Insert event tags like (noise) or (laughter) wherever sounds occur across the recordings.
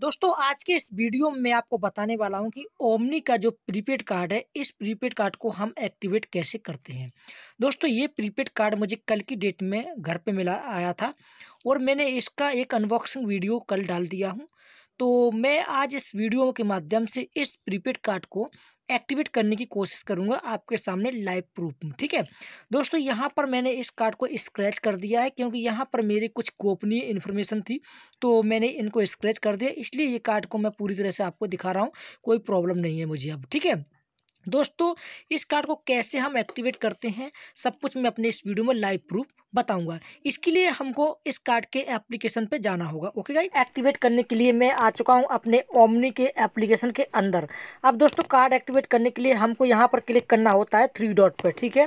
दोस्तों आज के इस वीडियो में मैं आपको बताने वाला हूं कि ओमनी का जो प्रीपेड कार्ड है इस प्रीपेड कार्ड को हम एक्टिवेट कैसे करते हैं दोस्तों ये प्रीपेड कार्ड मुझे कल की डेट में घर पे मिला आया था और मैंने इसका एक अनबॉक्सिंग वीडियो कल डाल दिया हूं तो मैं आज इस वीडियो के माध्यम से इस प्रीपेड कार्ड को एक्टिवेट करने की कोशिश करूँगा आपके सामने लाइव प्रूफ में ठीक है दोस्तों यहाँ पर मैंने इस कार्ड को स्क्रैच कर दिया है क्योंकि यहाँ पर मेरी कुछ गोपनीय इन्फॉर्मेशन थी तो मैंने इनको स्क्रैच कर दिया इसलिए ये कार्ड को मैं पूरी तरह से आपको दिखा रहा हूँ कोई प्रॉब्लम नहीं है मुझे अब ठीक है दोस्तों इस कार्ड को कैसे हम एक्टिवेट करते हैं सब कुछ मैं अपने इस वीडियो में लाइव प्रूफ बताऊंगा इसके लिए हमको इस कार्ड के एप्लीकेशन पे जाना होगा ओके गाइस एक्टिवेट करने के लिए मैं आ चुका हूं अपने ओमनी के एप्लीकेशन के अंदर अब दोस्तों कार्ड एक्टिवेट करने के लिए हमको यहाँ पर क्लिक करना होता है थ्री डॉट पर ठीक है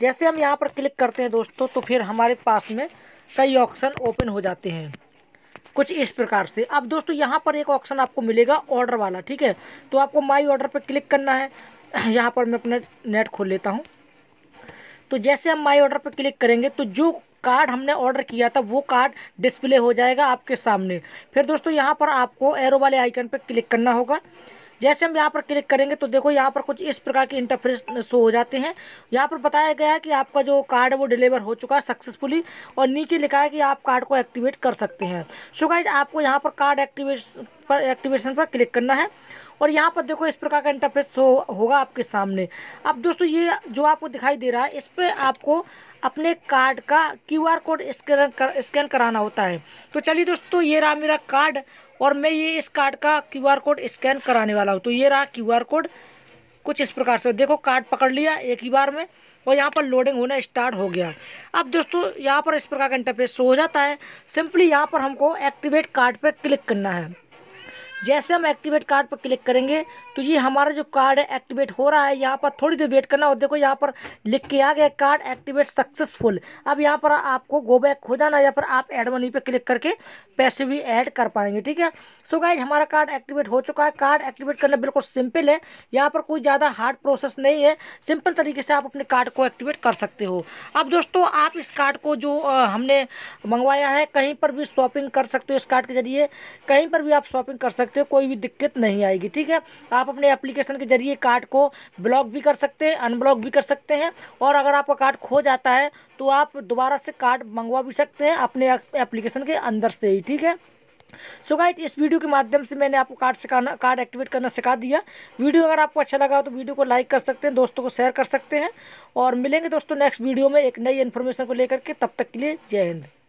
जैसे हम यहाँ पर क्लिक करते हैं दोस्तों तो फिर हमारे पास में कई ऑप्शन ओपन हो जाते हैं कुछ इस प्रकार से अब दोस्तों यहाँ पर एक ऑप्शन आपको मिलेगा ऑर्डर वाला ठीक है तो आपको माई ऑर्डर पर क्लिक करना है (coughs) यहाँ पर मैं अपना नेट खोल लेता हूँ तो जैसे हम माई ऑर्डर पर क्लिक करेंगे तो जो कार्ड हमने ऑर्डर किया था वो कार्ड डिस्प्ले हो जाएगा आपके सामने फिर दोस्तों यहाँ पर आपको एरो वाले आइकन पर क्लिक करना होगा जैसे हम यहाँ पर क्लिक करेंगे तो देखो यहाँ पर कुछ इस प्रकार के इंटरफेस शो हो जाते हैं यहाँ पर बताया गया है कि आपका जो कार्ड है वो डिलीवर हो चुका है सक्सेसफुली और नीचे लिखा है कि आप कार्ड को एक्टिवेट कर सकते हैं सो गाइज आपको यहाँ पर कार्ड एक्टिवेशन पर एक्टिवेशन पर क्लिक करना है और यहाँ पर देखो इस प्रकार का इंटरफेस हो, होगा आपके सामने अब दोस्तों ये जो आपको दिखाई दे रहा है इस पर आपको अपने कार्ड का क्यूआर कोड स्कैन कर स्कैन कराना होता है तो चलिए दोस्तों ये रहा मेरा कार्ड और मैं ये इस कार्ड का क्यूआर कोड स्कैन कराने वाला हूँ तो ये रहा क्यूआर कोड कुछ इस प्रकार से देखो कार्ड पकड़ लिया एक ही बार में और यहाँ पर लोडिंग होना स्टार्ट हो गया अब दोस्तों यहाँ पर इस प्रकार का इंटरफेस हो जाता है सिंपली यहाँ पर हमको एक्टिवेट कार्ड पर क्लिक करना है जैसे हम एक्टिवेट कार्ड पर क्लिक करेंगे तो ये हमारा जो कार्ड है एक्टिवेट हो रहा है यहाँ पर थोड़ी देर वेट करना और देखो यहाँ पर लिख के आ गया कार्ड एक्टिवेट सक्सेसफुल अब यहाँ पर आपको गो बैक हो जाना या फिर आप एड मनी पर क्लिक करके पैसे भी ऐड कर पाएंगे ठीक है सो so गाइज हमारा कार्ड एक्टिवेट हो चुका है कार्ड एक्टिवेट करना बिल्कुल सिंपल है यहाँ पर कोई ज़्यादा हार्ड प्रोसेस नहीं है सिंपल तरीके से आप अपने कार्ड को एक्टिवेट कर सकते हो अब दोस्तों आप इस कार्ड को जो हमने मंगवाया है कहीं पर भी शॉपिंग कर सकते हो इस कार्ड के जरिए कहीं पर भी आप शॉपिंग कर सकते सकते हो कोई भी दिक्कत नहीं आएगी ठीक है आप अपने एप्लीकेशन के जरिए कार्ड को ब्लॉक भी कर सकते हैं अनब्लॉक भी कर सकते हैं और अगर आपका कार्ड खो जाता है तो आप दोबारा से कार्ड मंगवा भी सकते हैं अपने एप्लीकेशन के अंदर से ही ठीक है सो so गाइस इस वीडियो के माध्यम से मैंने आपको कार्ड सिखाना कार्ड एक्टिवेट करना सिखा दिया वीडियो अगर आपको अच्छा लगा तो वीडियो को लाइक कर सकते हैं दोस्तों को शेयर कर सकते हैं और मिलेंगे दोस्तों नेक्स्ट वीडियो में एक नई इन्फॉर्मेशन को लेकर के तब तक के लिए जय हिंद